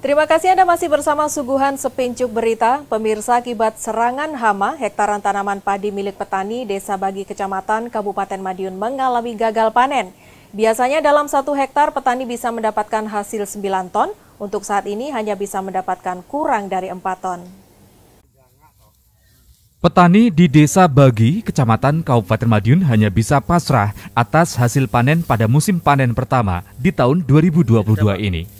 Terima kasih Anda masih bersama Suguhan Sepincuk Berita. Pemirsa akibat serangan hama, hektaran tanaman padi milik petani Desa Bagi Kecamatan Kabupaten Madiun mengalami gagal panen. Biasanya dalam satu hektar petani bisa mendapatkan hasil 9 ton, untuk saat ini hanya bisa mendapatkan kurang dari 4 ton. Petani di Desa Bagi, Kecamatan Kabupaten Madiun hanya bisa pasrah atas hasil panen pada musim panen pertama di tahun 2022 ini.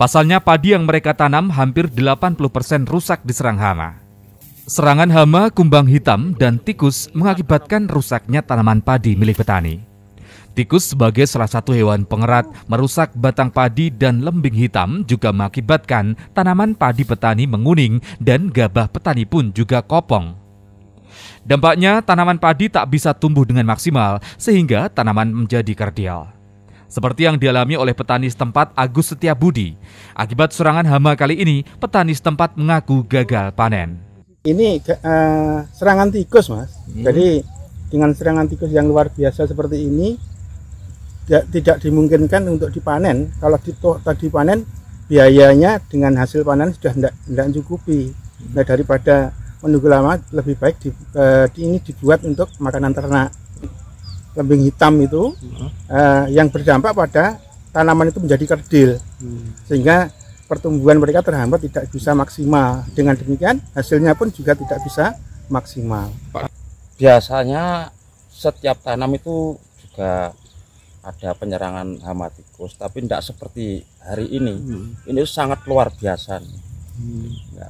Pasalnya padi yang mereka tanam hampir 80% rusak diserang hama. Serangan hama, kumbang hitam, dan tikus mengakibatkan rusaknya tanaman padi milik petani. Tikus sebagai salah satu hewan pengerat merusak batang padi dan lembing hitam juga mengakibatkan tanaman padi petani menguning dan gabah petani pun juga kopong. Dampaknya tanaman padi tak bisa tumbuh dengan maksimal sehingga tanaman menjadi kardial. Seperti yang dialami oleh petani setempat Agus Setiabudi. Akibat serangan hama kali ini, petani setempat mengaku gagal panen. Ini uh, serangan tikus, Mas. Hmm. Jadi dengan serangan tikus yang luar biasa seperti ini tidak, tidak dimungkinkan untuk dipanen. Kalau tadi panen biayanya dengan hasil panen sudah tidak tidak cukupi. Nah, daripada menunggu lama, lebih baik di, uh, di ini dibuat untuk makanan ternak kambing hitam itu hmm. uh, yang berdampak pada tanaman itu menjadi kerdil hmm. sehingga pertumbuhan mereka terhambat tidak bisa maksimal dengan demikian hasilnya pun juga tidak bisa maksimal biasanya setiap tanam itu juga ada penyerangan hama tikus tapi tidak seperti hari ini hmm. ini sangat luar biasa hmm. ya.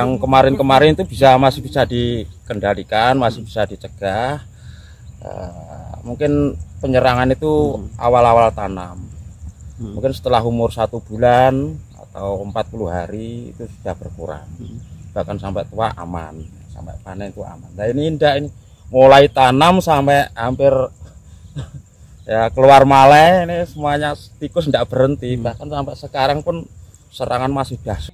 yang kemarin-kemarin itu bisa masih bisa dikendalikan masih bisa dicegah Eh, mungkin penyerangan itu hmm. awal-awal hmm. tanam hmm. mungkin setelah umur satu bulan atau 40 hari itu sudah berkurang hmm. bahkan sampai tua aman sampai panen itu aman nah ini indah ini mulai tanam sampai hampir ya keluar malai ini semuanya tikus tidak berhenti hmm. bahkan sampai sekarang pun serangan masih dahsyat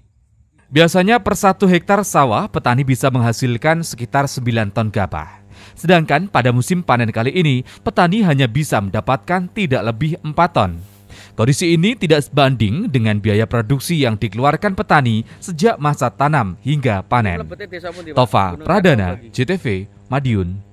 Biasanya per satu hektar sawah, petani bisa menghasilkan sekitar 9 ton gabah. Sedangkan pada musim panen kali ini, petani hanya bisa mendapatkan tidak lebih 4 ton. Kondisi ini tidak sebanding dengan biaya produksi yang dikeluarkan petani sejak masa tanam hingga panen. Tova Pradana, JTV, Madiun.